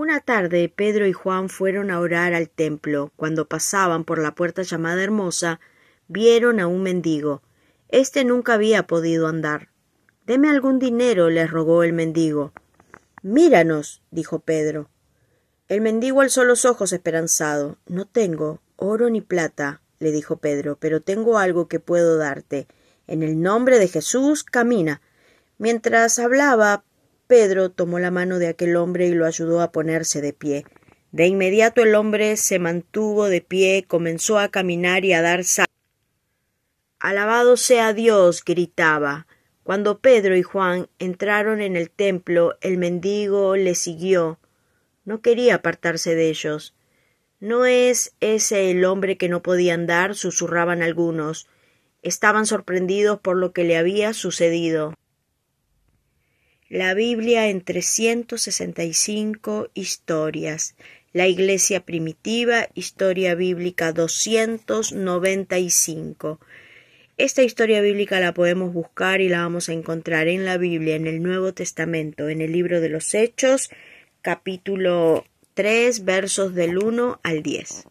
Una tarde Pedro y Juan fueron a orar al templo. Cuando pasaban por la puerta llamada Hermosa, vieron a un mendigo. Este nunca había podido andar. Deme algún dinero, les rogó el mendigo. Míranos, dijo Pedro. El mendigo alzó los ojos esperanzado. No tengo oro ni plata, le dijo Pedro, pero tengo algo que puedo darte. En el nombre de Jesús, camina. Mientras hablaba, Pedro tomó la mano de aquel hombre y lo ayudó a ponerse de pie. De inmediato el hombre se mantuvo de pie, comenzó a caminar y a dar sal. Alabado sea Dios, gritaba. Cuando Pedro y Juan entraron en el templo, el mendigo le siguió. No quería apartarse de ellos. ¿No es ese el hombre que no podía andar? susurraban algunos. Estaban sorprendidos por lo que le había sucedido la Biblia en 365 historias, la Iglesia Primitiva, Historia Bíblica 295. Esta historia bíblica la podemos buscar y la vamos a encontrar en la Biblia, en el Nuevo Testamento, en el libro de los Hechos, capítulo 3, versos del 1 al 10.